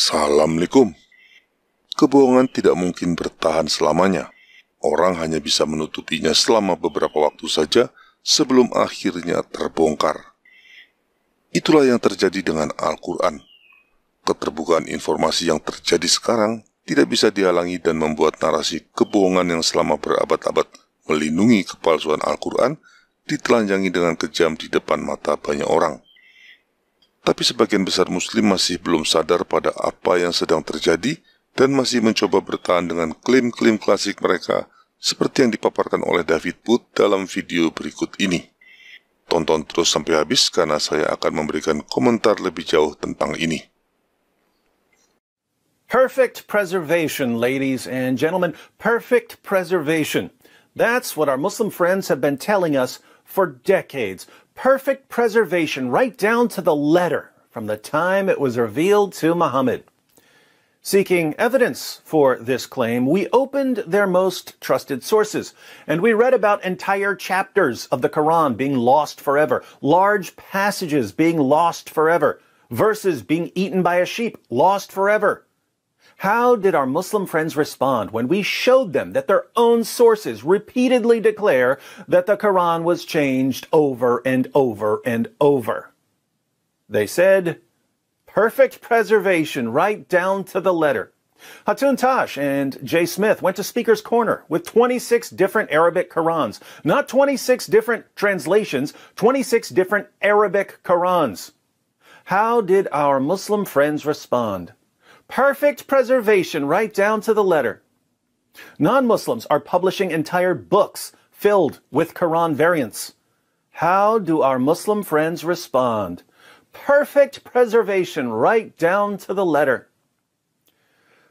Assalamualaikum. Kebohongan tidak mungkin bertahan selamanya. Orang hanya bisa menutupinya selama beberapa waktu saja sebelum akhirnya terbongkar. Itulah yang terjadi dengan Al-Quran. Keterbukaan informasi yang terjadi sekarang tidak bisa dihalangi dan membuat narasi kebohongan yang selama berabad-abad melindungi kepalsuan Al-Quran ditelanjangi dengan kejam di depan mata banyak orang tapi sebagian besar Muslim masih belum sadar pada apa yang sedang terjadi dan masih mencoba bertahan dengan klaim-klaim klasik mereka seperti yang dipaparkan oleh David Put dalam video berikut ini. Tonton terus sampai habis karena saya akan memberikan komentar lebih jauh tentang ini. Perfect preservation, ladies and gentlemen. Perfect preservation. That's what our Muslim friends have been telling us for decades. Perfect preservation, right down to the letter, from the time it was revealed to Muhammad. Seeking evidence for this claim, we opened their most trusted sources, and we read about entire chapters of the Quran being lost forever, large passages being lost forever, verses being eaten by a sheep lost forever. How did our Muslim friends respond when we showed them that their own sources repeatedly declare that the Quran was changed over and over and over? They said, perfect preservation right down to the letter. Hatun Tash and Jay Smith went to Speaker's Corner with 26 different Arabic Qurans. Not 26 different translations, 26 different Arabic Qurans. How did our Muslim friends respond? Perfect preservation right down to the letter. Non Muslims are publishing entire books filled with Quran variants. How do our Muslim friends respond? Perfect preservation right down to the letter.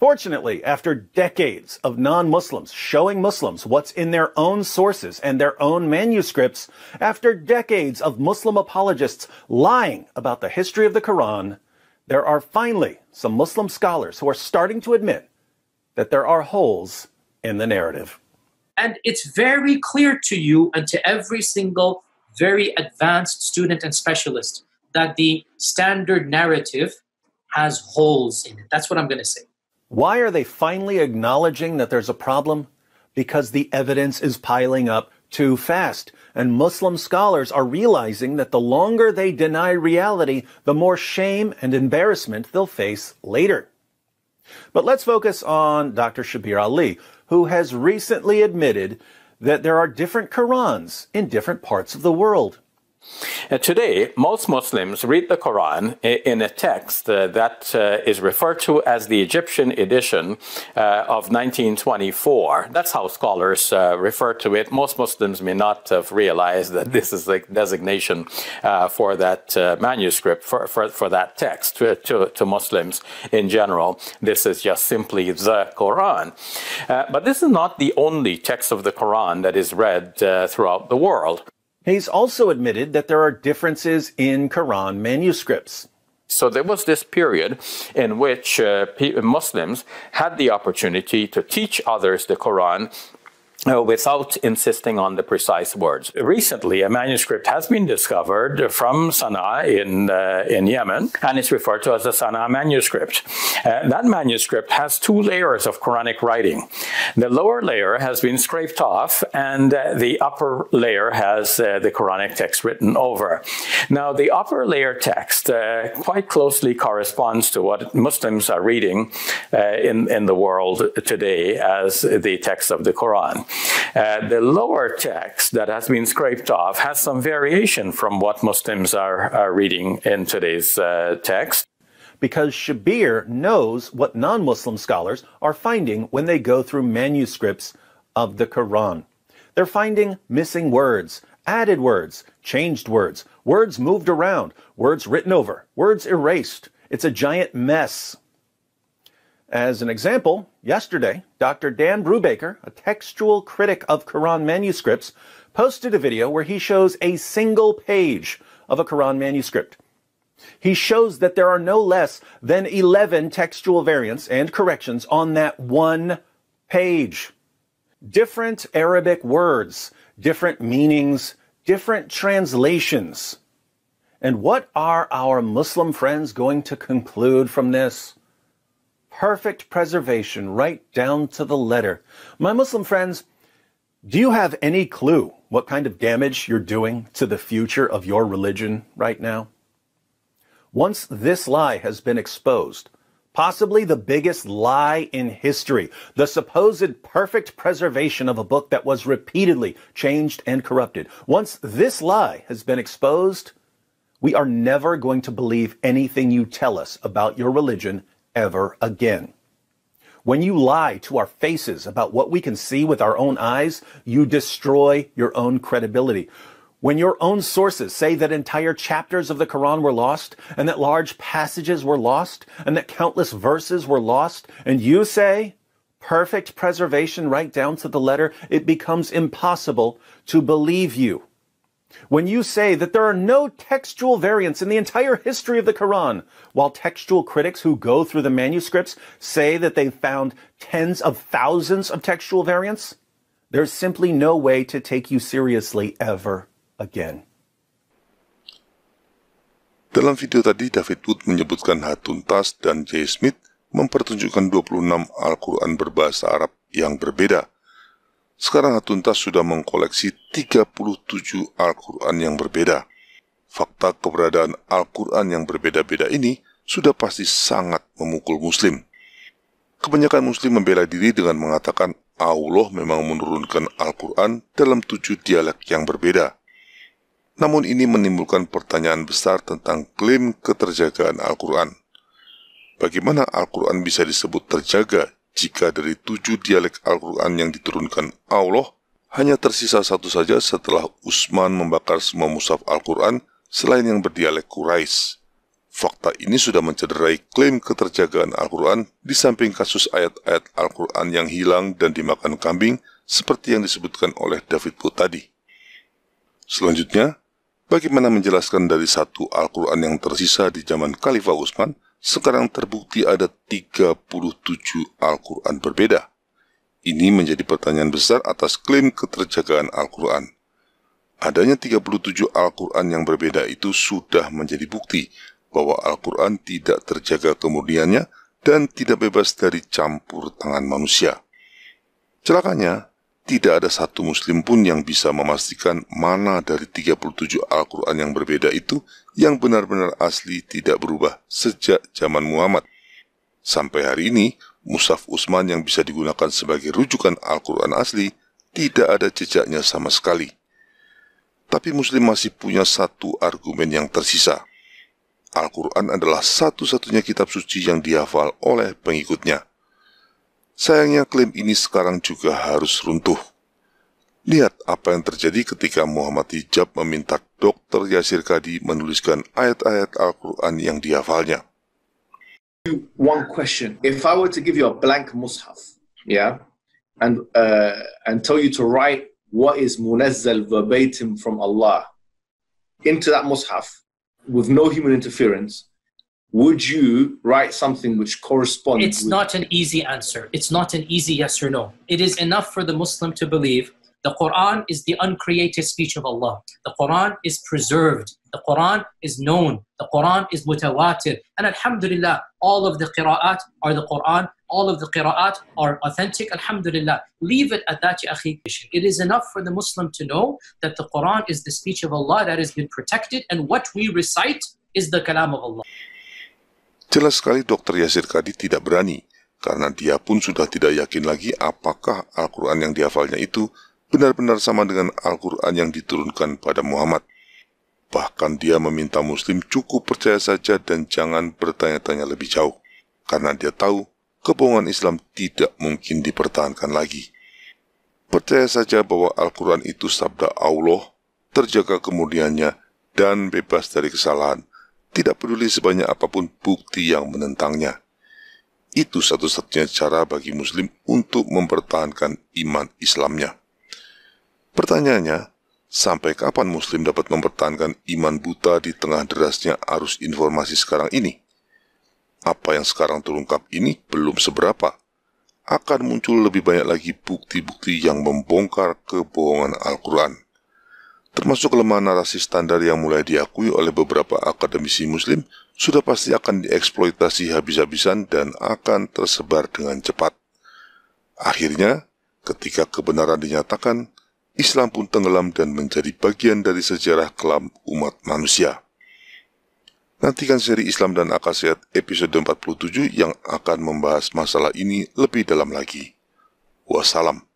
Fortunately, after decades of non Muslims showing Muslims what's in their own sources and their own manuscripts, after decades of Muslim apologists lying about the history of the Quran, there are finally some Muslim scholars who are starting to admit that there are holes in the narrative. And it's very clear to you and to every single very advanced student and specialist that the standard narrative has holes in it. That's what I'm going to say. Why are they finally acknowledging that there's a problem? Because the evidence is piling up too fast. And Muslim scholars are realizing that the longer they deny reality, the more shame and embarrassment they'll face later. But let's focus on Dr. Shabir Ali, who has recently admitted that there are different Qurans in different parts of the world. Uh, today, most Muslims read the Quran in a text uh, that uh, is referred to as the Egyptian edition uh, of 1924. That's how scholars uh, refer to it. Most Muslims may not have realized that this is the designation uh, for that manuscript, for, for, for, that text to, to, to, Muslims in general. This is just simply the Quran. but this is not the only text of the Quran that is read throughout the world. Hayes also admitted that there are differences in Quran manuscripts. So there was this period in which uh, Muslims had the opportunity to teach others the Quran uh, without insisting on the precise words. Recently, a manuscript has been discovered from Sana'a in, uh, in Yemen, and it's referred to as the Sana'a manuscript. Uh, that manuscript has two layers of Quranic writing. The lower layer has been scraped off, and uh, the upper layer has uh, the Quranic text written over. Now, the upper layer text uh, quite closely corresponds to what Muslims are reading in, in the world today as the text of the Quran. Uh, the lower text that has been scraped off has some variation from what Muslims are, are reading in today's uh, text. Because Shabir knows what non Muslim scholars are finding when they go through manuscripts of the Quran. They're finding missing words, added words, changed words, words moved around, words written over, words erased. It's a giant mess. As an example, yesterday, Dr. Dan Brubaker, a textual critic of Quran manuscripts, posted a video where he shows a single page of a Quran manuscript. He shows that there are no less than 11 textual variants and corrections on that one page. Different Arabic words, different meanings, different translations. And what are our Muslim friends going to conclude from this? perfect preservation right down to the letter. My Muslim friends, do you have any clue what kind of damage you're doing to the future of your religion right now? Once this lie has been exposed, possibly the biggest lie in history, the supposed perfect preservation of a book that was repeatedly changed and corrupted. Once this lie has been exposed, we are never going to believe anything you tell us about your religion ever again. When you lie to our faces about what we can see with our own eyes, you destroy your own credibility. When your own sources say that entire chapters of the Quran were lost, and that large passages were lost, and that countless verses were lost, and you say, perfect preservation right down to the letter, it becomes impossible to believe you. When you say that there are no textual variants in the entire history of the Quran, while textual critics who go through the manuscripts say that they found tens of thousands of textual variants, there's simply no way to take you seriously ever again. Dalam video tadi, David Wood menyebutkan Hatun Tas dan Jay Smith mempertunjukkan 26 Al-Quran berbahasa Arab yang berbeda Sekarang Hatuntas sudah mengkoleksi 37 Al-Quran yang berbeda. Fakta keberadaan Al-Quran yang berbeda-beda ini sudah pasti sangat memukul Muslim. Kebanyakan Muslim membela diri dengan mengatakan Allah memang menurunkan Al-Quran dalam tujuh dialek yang berbeda. Namun ini menimbulkan pertanyaan besar tentang klaim keterjagaan Al-Quran. Bagaimana Al-Quran bisa disebut terjaga jika dari tujuh dialek Al-Quran yang diturunkan Allah, hanya tersisa satu saja setelah Utsman membakar semua musaf Al-Quran selain yang berdialek Quraisy. Fakta ini sudah mencederai klaim keterjagaan Al-Quran di samping kasus ayat-ayat Al-Quran yang hilang dan dimakan kambing seperti yang disebutkan oleh David Poe tadi. Selanjutnya, bagaimana menjelaskan dari satu Al-Quran yang tersisa di zaman Khalifah Utsman sekarang terbukti ada 37 Al-Quran berbeda. Ini menjadi pertanyaan besar atas klaim keterjagaan Al-Quran. Adanya 37 Al-Quran yang berbeda itu sudah menjadi bukti bahwa Al-Quran tidak terjaga kemudiannya dan tidak bebas dari campur tangan manusia. Celakanya, tidak ada satu muslim pun yang bisa memastikan mana dari 37 Al-Quran yang berbeda itu yang benar-benar asli tidak berubah sejak zaman Muhammad. Sampai hari ini, Musaf Usman yang bisa digunakan sebagai rujukan Al-Quran asli tidak ada jejaknya sama sekali. Tapi Muslim masih punya satu argumen yang tersisa. Al-Quran adalah satu-satunya kitab suci yang dihafal oleh pengikutnya. Sayangnya klaim ini sekarang juga harus runtuh. Lihat apa yang terjadi ketika Muhammad Hijab meminta Dr. Yasir Kadi menuliskan ayat-ayat Al-Quran yang dihafalnya. One question. If I were to give you a blank mushaf, yeah, and uh, and tell you to write what is munazzal verbatim from Allah into that mushaf with no human interference, would you write something which corresponds? It's not an easy answer. It's not an easy yes or no. It is enough for the Muslim to believe the Quran is the uncreated speech of Allah. The Quran is preserved. The Quran is known. The Quran is mutawatir. And alhamdulillah, all of the qira'at are the Quran. All of the qira'at are authentic. Alhamdulillah. Leave it at that, ya akhi. It is enough for the Muslim to know that the Quran is the speech of Allah that has been protected, and what we recite is the kalam of Allah. Jelas sekali Dr. Yazid Kadi tidak berani karena dia pun sudah tidak yakin lagi apakah Al-Quran yang dihafalnya itu benar-benar sama dengan Al-Quran yang diturunkan pada Muhammad. Bahkan dia meminta Muslim cukup percaya saja dan jangan bertanya-tanya lebih jauh, karena dia tahu kebohongan Islam tidak mungkin dipertahankan lagi. Percaya saja bahwa Al-Quran itu sabda Allah, terjaga kemudiannya dan bebas dari kesalahan, tidak peduli sebanyak apapun bukti yang menentangnya. Itu satu-satunya cara bagi Muslim untuk mempertahankan iman Islamnya. Pertanyaannya, sampai kapan Muslim dapat mempertahankan iman buta di tengah derasnya arus informasi sekarang ini? Apa yang sekarang terungkap ini belum seberapa. Akan muncul lebih banyak lagi bukti-bukti yang membongkar kebohongan Al-Quran. Termasuk kelemahan narasi standar yang mulai diakui oleh beberapa akademisi muslim sudah pasti akan dieksploitasi habis-habisan dan akan tersebar dengan cepat. Akhirnya, ketika kebenaran dinyatakan, Islam pun tenggelam dan menjadi bagian dari sejarah kelam umat manusia. Nantikan seri Islam dan Akal Sehat episode 47 yang akan membahas masalah ini lebih dalam lagi. Wassalam.